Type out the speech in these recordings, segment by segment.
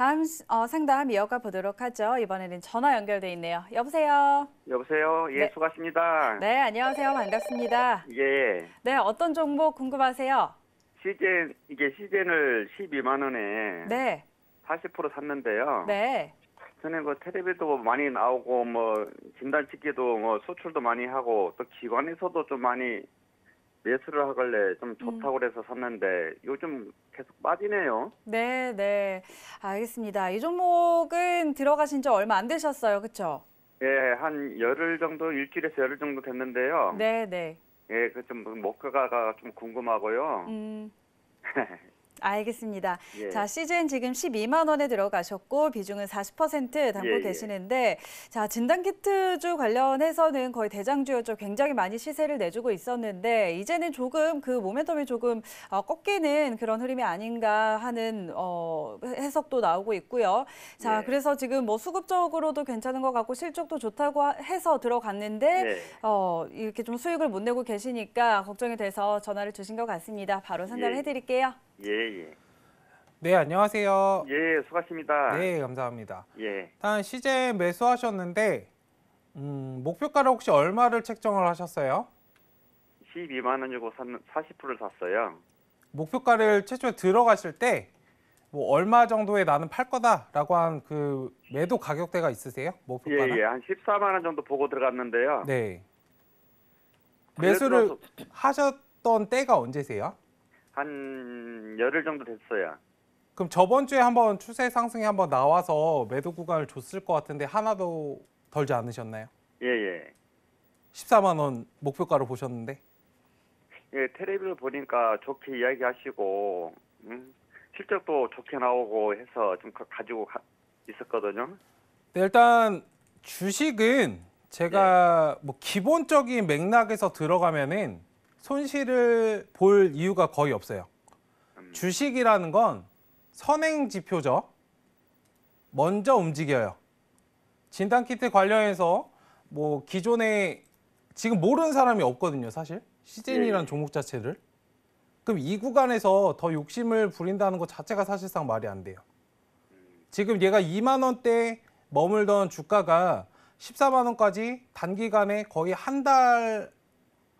다음 어, 상담 이어가 보도록 하죠. 이번에는 전화 연결돼 있네요. 여보세요. 여보세요. 예, 네. 수고하십니다. 네, 안녕하세요. 반갑습니다. 예. 네, 어떤 정보 궁금하세요? 시젠 이게 시젠을 12만 원에 네. 40% 샀는데요. 네. 저는 뭐 텔레비도 많이 나오고 뭐 진단 찍기도 뭐 수출도 많이 하고 또 기관에서도 좀 많이 매수를 하길래 좀 음. 좋다고 해서 샀는데 요즘 계속 빠지네요. 네, 네. 알겠습니다. 이 종목은 들어가신 지 얼마 안 되셨어요. 그렇죠? 예, 한 열흘 정도, 일주일에서 열흘 정도 됐는데요. 네, 네. 예, 그좀 뭐, 목표가가 좀 궁금하고요. 음. 알겠습니다. 예. 자, 시즌 지금 12만 원에 들어가셨고 비중은 40% 담고 예, 예, 계시는데 자, 진단 키트주 관련해서는 거의 대장주였죠. 굉장히 많이 시세를 내주고 있었는데 이제는 조금 그 모멘텀이 조금 어, 꺾이는 그런 흐름이 아닌가 하는 어, 해석도 나오고 있고요. 자, 예. 그래서 지금 뭐 수급적으로도 괜찮은 것 같고 실적도 좋다고 해서 들어갔는데 예. 어, 이렇게 좀 수익을 못 내고 계시니까 걱정이 돼서 전화를 주신 것 같습니다. 바로 상담해 을 드릴게요. 예, 예, 예. 네, 안녕하세요. 예, 수고하십니다. 네, 감사합니다. 예. 일단 시제 매수하셨는데 음, 목표가를 혹시 얼마를 책정을 하셨어요? 12만 원 주고 산 40%를 샀어요. 목표가를 최초에 들어가실 때 뭐 얼마 정도에 나는 팔 거다라고 한 그 매도 가격대가 있으세요? 목표가나? 예. 예. 한 14만 원 정도 보고 들어갔는데요. 네. 매수를 그래서- 하셨던 때가 언제세요? 한 열흘 정도 됐어요. 그럼 저번 주에 한번 추세 상승이 한번 나와서 매도 구간을 줬을 것 같은데 하나도 덜지 않으셨나요? 예, 예. 14만 원 목표가로 보셨는데 예, 텔레비를 보니까 좋게 이야기하시고 음, 실적도 좋게 나오고 해서 좀 가- 지고 가- 있었거든요. 네, 일단 주식은 제가 예. 뭐 기본적인 맥락에서 들어가면은 손실을 볼 이유가 거의 없어요. 음. 주식이라는 건 선행 지표죠. 먼저 움직여요. 진단 키트 관련해서 뭐 기존에 지금 모르는 사람이 없거든요, 사실. 시즌이란 예, 예. 종목 자체를. 그럼 이 구간에서 더 욕심을 부린다는 것 자체가 사실상 말이 안 돼요. 지금 얘가 2만 원대 머물던 주가가 14만 원까지 단기간에 거의 한달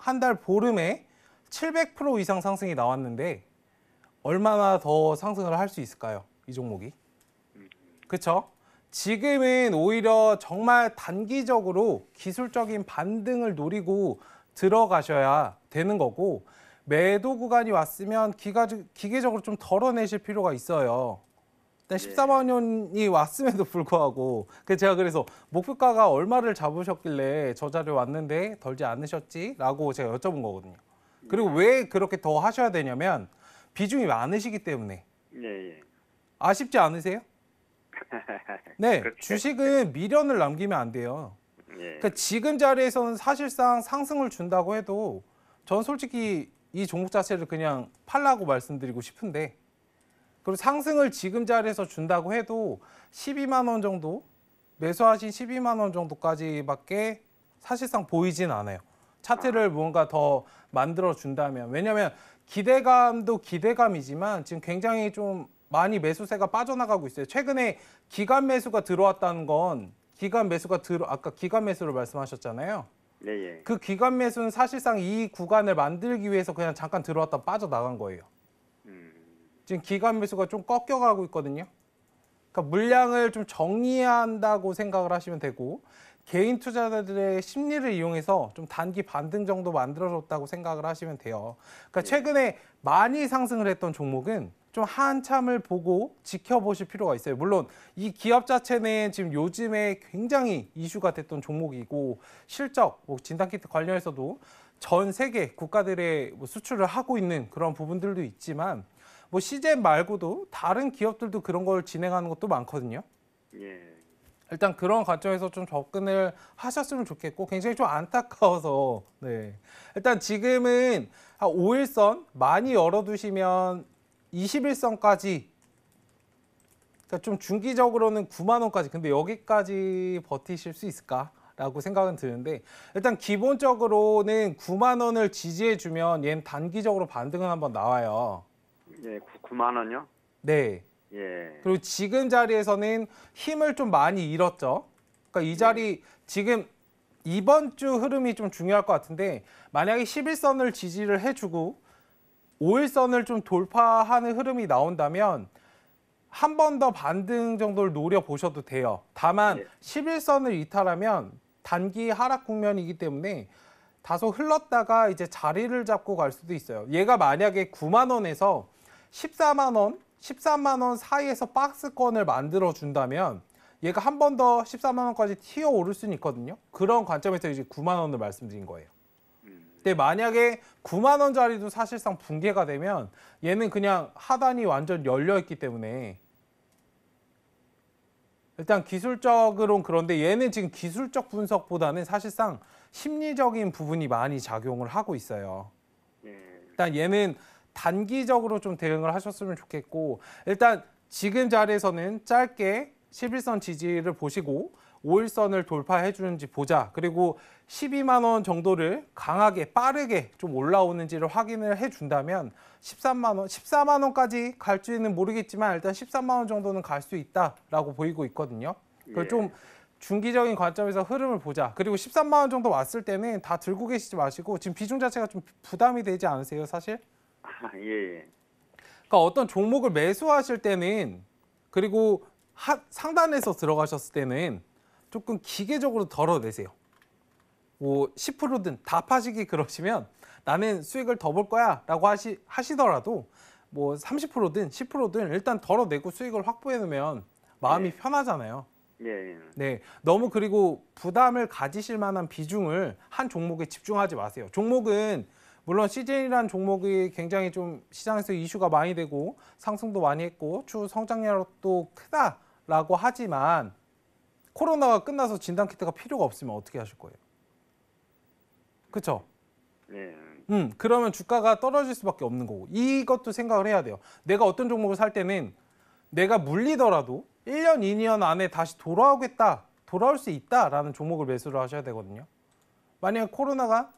한달 보름에 700% 이상 상승이 나왔는데 얼마나 더 상승을 할 수 있을까요? 이 종목이. 그렇죠? 지금은 오히려 정말 단기적으로 기술적인 반등을 노리고 들어가셔야 되는 거고 매도 구간이 왔으면 기가, 기계적으로 좀 덜어내실 필요가 있어요. 네, 14만원이 예. 왔음에도 불구하고 그 제가 그래서 목표가가 얼마를 잡으셨길래 저 자료 왔는데 덜지 않으셨지라고 제가 여쭤본 거거든요. 그리고 예. 왜 그렇게 더 하셔야 되냐면 비중이 많으시기 때문에 예, 아쉽지 않으세요? 네, 그렇죠. 주식은 미련을 남기면 안 돼요. 그러니까 지금 자리에서는 사실상 상승을 준다고 해도 전 솔직히 이 종목 자체를 그냥 팔라고 말씀드리고 싶은데 그리고 상승을 지금 자리에서 준다고 해도 12만 원 정도 매수하신 12만 원 정도까지밖에 사실상 보이진 않아요. 차트를 뭔가 더 만들어 준다면 왜냐하면 기대감도 기대감이지만 지금 굉장히 좀 많이 매수세가 빠져나가고 있어요. 최근에 기간 매수가 들어왔다는 건 기간 매수가 들어 아까 기간 매수를 말씀하셨잖아요. 네, 예. 그 기간 매수는 사실상 이 구간을 만들기 위해서 그냥 잠깐 들어왔다 빠져나간 거예요. 지금 기관 매수가 좀 꺾여가고 있거든요. 그러니까 물량을 좀정리 한다고 생각을 하시면 되고 개인 투자자들의 심리를 이용해서 좀 단기 반등 정도 만들어줬다고 생각을 하시면 돼요. 그러니까 예. 최근에 많이 상승을 했던 종목은 좀 한참을 보고 지켜보실 필요가 있어요. 물론 이 기업 자체는 지금 요즘에 굉장히 이슈가 됐던 종목이고 실적, 뭐 진단키트 관련해서도 전 세계 국가들의 뭐 수출을 하고 있는 그런 부분들도 있지만 뭐 CJ 말고도 다른 기업들도 그런 걸 진행하는 것도 많거든요. 예. 일단 그런 관점에서 좀 접근을 하셨으면 좋겠고 굉장히 좀 안타까워서 네. 일단 지금은 한 5일선 많이 열어두시면 2일선까지 그러니까 좀 중기적으로는 9만 원까지 근데 여기까지 버티실 수 있을까? 라고 생각은 드는데 일단 기본적으로는 9만 원을 지지해주면 얘는 단기적으로 반등은 한번 나와요. 예, 9, 만 원요? 네. 예. 그리고 지금 자리에서는 힘을 좀 많이 잃었죠. 그러니까 이 예. 자리 예. 지금 이번 주 흐름이 좀 중요할 것 같은데 만약에 11선을 지지를 해주고 5일선을 좀 돌파하는 흐름이 나온다면 한 번 더 반등 정도를 노려보셔도 돼요. 다만 예. 11선을 이탈하면 단기 하락 국면이기 때문에 다소 흘렀다가 이제 자리를 잡고 갈 수도 있어요. 얘가 만약에 9만 원에서 14만 원, 13만 원 사이에서 박스권을 만들어 준다면 얘가 한 번 더 14만 원까지 튀어 오를 수는 있거든요. 그런 관점에서 이제 9만 원을 말씀드린 거예요. 음. 근데 만약에 9만 원짜리도 사실상 붕괴가 되면 얘는 그냥 하단이 완전 열려 있기 때문에 일단 기술적으론 그런데 얘는 지금 기술적 분석보다는 사실상 심리적인 부분이 많이 작용을 하고 있어요. 예. 일단 얘는 단기적으로 좀 대응을 하셨으면 좋겠고 일단 지금 자리에서는 짧게 11선 지지를 보시고 5일선을 돌파해 주는지 보자. 그리고 12만 원 정도를 강하게 빠르게 좀 올라오는지를 확인을 해 준다면 13만 원, 14만 원까지 갈지는 모르겠지만 일단 13만 원 정도는 갈 수 있다라고 보이고 있거든요. 그걸 예. 좀 중기적인 관점에서 흐름을 보자. 그리고 13만 원 정도 왔을 때는 다 들고 계시지 마시고 지금 비중 자체가 좀 부담이 되지 않으세요, 사실? 예, 예, 그러니까 어떤 종목을 매수하실 때는 그리고 하, 상단에서 들어가셨을 때는 조금 기계적으로 덜어내세요. 뭐 10%든 다 파시기 그러시면 나는 수익을 더 볼 거야 라고 하시, 하시더라도 뭐 30%든 10%든 일단 덜어내고 수익을 확보해 놓으면 마음이 예. 편하잖아요. 예, 예. 네. 너무 그리고 부담을 가지실 만한 비중을 한 종목에 집중하지 마세요. 종목은 물론 시즌이란 종목이 굉장히 좀 시장에서 이슈가 많이 되고 상승도 많이 했고 추후 성장력도 크다라고 하지만 코로나가 끝나서 진단 키트가 필요가 없으면 어떻게 하실 거예요? 그렇죠? 네. 음, 그러면 주가가 떨어질 수밖에 없는 거고 이것도 생각을 해야 돼요. 내가 어떤 종목을 살 때는 내가 물리더라도 1년, 2년 안에 다시 돌아오겠다, 돌아올 수 있다라는 종목을 매수를 하셔야 되거든요. 만약 코로나가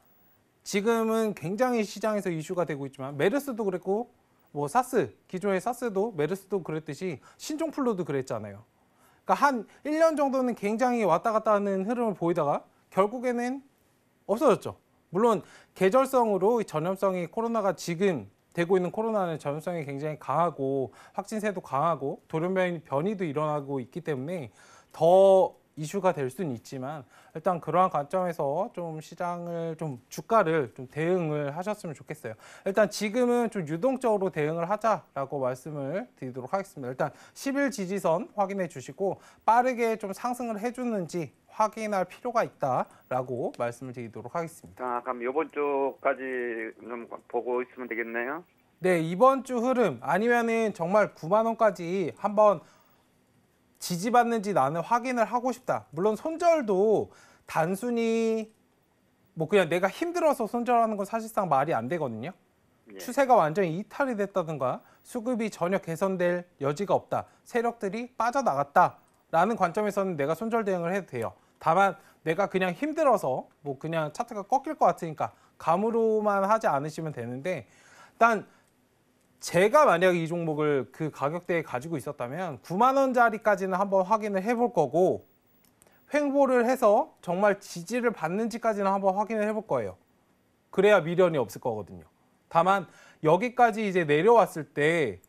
지금은 굉장히 시장에서 이슈가 되고 있지만 메르스도 그랬고 뭐 사스 기존의 사스도 메르스도 그랬듯이 신종플루도 그랬잖아요. 그러니까 한 1년 정도는 굉장히 왔다 갔다 하는 흐름을 보이다가 결국에는 없어졌죠. 물론 계절성으로 전염성이 코로나가 지금 되고 있는 코로나는 전염성이 굉장히 강하고 확진세도 강하고 돌연변이 변이도 일어나고 있기 때문에 더 이슈가 될 수는 있지만 일단 그러한 관점에서 좀 시장을 좀 주가를 좀 대응을 하셨으면 좋겠어요. 일단 지금은 좀 유동적으로 대응을 하자라고 말씀을 드리도록 하겠습니다. 일단 10일 지지선 확인해 주시고 빠르게 좀 상승을 해주는지 확인할 필요가 있다라고 말씀을 드리도록 하겠습니다. 아, 그럼 이번 주까지 좀 보고 있으면 되겠네요. 네, 이번 주 흐름 아니면은 정말 9만 원까지 한번 지지받는지 나는 확인을 하고 싶다. 물론 손절도 단순히 뭐 그냥 내가 힘들어서 손절하는 건 사실상 말이 안 되거든요. 예. 추세가 완전히 이탈이 됐다든가 수급이 전혀 개선될 여지가 없다. 세력들이 빠져나갔다라는 관점에서는 내가 손절 대응을 해도 돼요. 다만 내가 그냥 힘들어서 뭐 그냥 차트가 꺾일 것 같으니까 감으로만 하지 않으시면 되는데 일단 제가 만약이 종목을 그 가격대에 가지고 있었다면 9만 원짜리까지는 한번 확인을 해볼 거고 횡보를 해서 정말 지지를 받는지까지는 한번 확인을 해볼 거예요. 그래야 미련이 없을 거거든요. 다만 여기까지 이제 내려왔을 때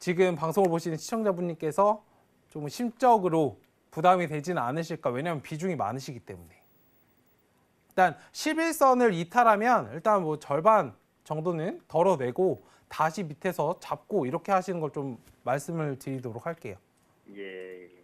지금 방송을 보시는 시청자분께서좀 심적으로 부담이 되지는 않으실까 왜냐하면 비중이 많으시기 때문에 일단 11선을 이탈하면 일단 뭐 절반 정도는 덜어내고 다시 밑에서 잡고 이렇게 하시는 걸 좀 말씀을 드리도록 할게요. 예. 예.